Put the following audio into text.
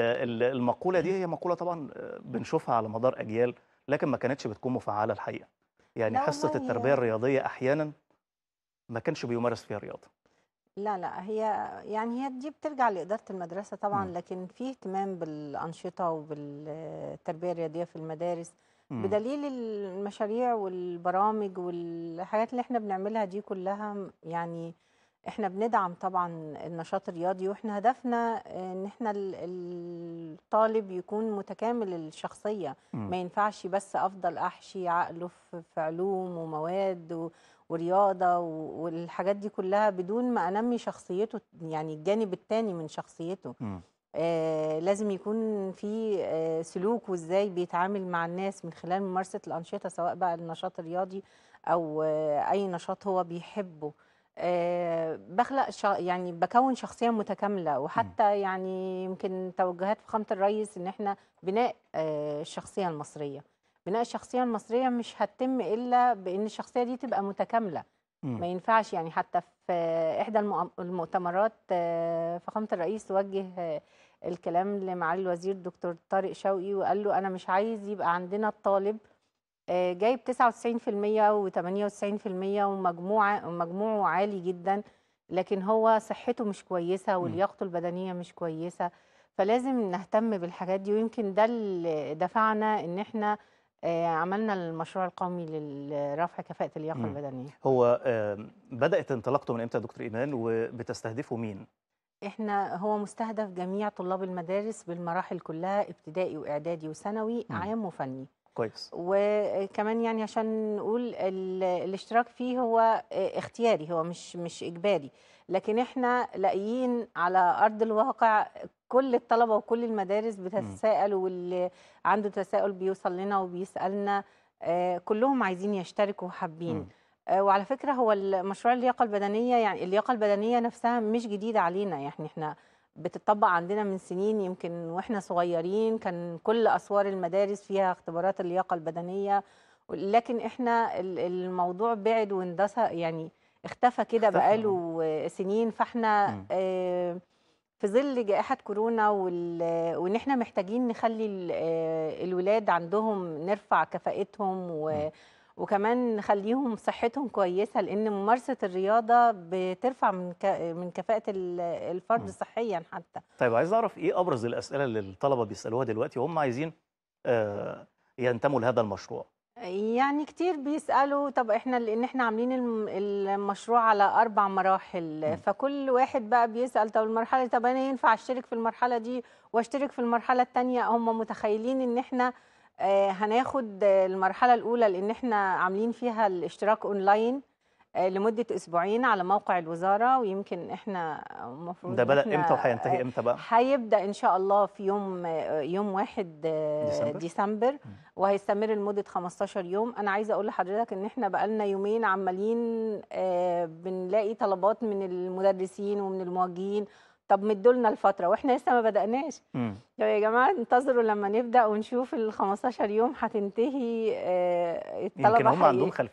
المقوله دي هي مقوله طبعا بنشوفها على مدار اجيال لكن ما كانتش بتكون مفعله الحقيقه يعني حصه التربيه الرياضيه احيانا ما كانش بيمارس فيها رياضه لا لا هي يعني هي دي بترجع لإدارة المدرسة طبعا م. لكن في اهتمام بالأنشطة وبالتربية الرياضية في المدارس م. بدليل المشاريع والبرامج والحاجات اللي احنا بنعملها دي كلها يعني احنا بندعم طبعا النشاط الرياضي واحنا هدفنا ان احنا الطالب يكون متكامل الشخصيه ما ينفعش بس افضل احشي عقله في علوم ومواد ورياضه والحاجات دي كلها بدون ما انمي شخصيته يعني الجانب الثاني من شخصيته آه لازم يكون في آه سلوك وازاي بيتعامل مع الناس من خلال ممارسه الانشطه سواء بقى النشاط الرياضي او آه اي نشاط هو بيحبه آه، بخلق شا يعني بكون شخصيه متكامله وحتى يعني يمكن توجهات فخامه الرئيس ان احنا بناء آه، الشخصيه المصريه بناء الشخصيه المصريه مش هتتم الا بان الشخصيه دي تبقى متكامله م. ما ينفعش يعني حتى في احدى المؤتمرات آه، فخامه الرئيس وجه الكلام لمعالي الوزير دكتور طارق شوقي وقال له انا مش عايز يبقى عندنا الطالب آه، جايب 99% و98% ومجموعه مجموعه عالي جدا لكن هو صحته مش كويسه ولياقته البدنيه مش كويسه فلازم نهتم بالحاجات دي ويمكن ده اللي دفعنا ان احنا آه، عملنا المشروع القومي لرفع كفاءه اللياقه البدنيه هو بدات انطلاقته من امتى يا دكتور ايمان وبتستهدفه مين احنا هو مستهدف جميع طلاب المدارس بالمراحل كلها ابتدائي واعدادي وثانوي عام وفني كويس وكمان يعني عشان نقول الاشتراك فيه هو اختياري هو مش مش اجباري لكن احنا لاقيين على ارض الواقع كل الطلبه وكل المدارس بتتساءل واللي عنده تساؤل بيوصل لنا وبيسالنا آه، كلهم عايزين يشتركوا وحابين آه، وعلى فكره هو مشروع اللياقه البدنيه يعني اللياقه البدنيه نفسها مش جديده علينا يعني احنا بتطبق عندنا من سنين يمكن واحنا صغيرين كان كل اسوار المدارس فيها اختبارات اللياقه البدنيه لكن احنا الموضوع بعد واندثر يعني اختفى كده بقاله سنين فاحنا آه، في ظل جائحه كورونا وان احنا محتاجين نخلي آه، الولاد عندهم نرفع كفاءتهم و م. وكمان نخليهم صحتهم كويسه لان ممارسه الرياضه بترفع من من كفاءه الفرد صحيا حتى طيب عايز اعرف ايه ابرز الاسئله اللي الطلبه بيسالوها دلوقتي وهم عايزين آه، ينتموا لهذا المشروع يعني كتير بيسالوا طب احنا لان احنا عاملين المشروع على اربع مراحل م. فكل واحد بقى بيسال طب المرحله طب انا ينفع اشترك في المرحله دي واشترك في المرحله الثانيه هم متخيلين ان احنا آه، هناخد المرحله الاولى لان احنا عاملين فيها الاشتراك اونلاين آه، لمده اسبوعين على موقع الوزاره ويمكن احنا المفروض ده بدا امتى وهينتهي امتى بقى هيبدا ان شاء الله في يوم يوم 1 آه، ديسمبر, ديسمبر وهيستمر لمده 15 يوم انا عايزه اقول لحضرتك ان احنا بقالنا يومين عمالين بنلاقي طلبات من المدرسين ومن المواجهين طب مدولنا الفتره واحنا لسه ما بداناش طب يا جماعه انتظروا لما نبدا ونشوف ال 15 يوم هتنتهي آه، الطلبه يمكن هم عندهم خلفيه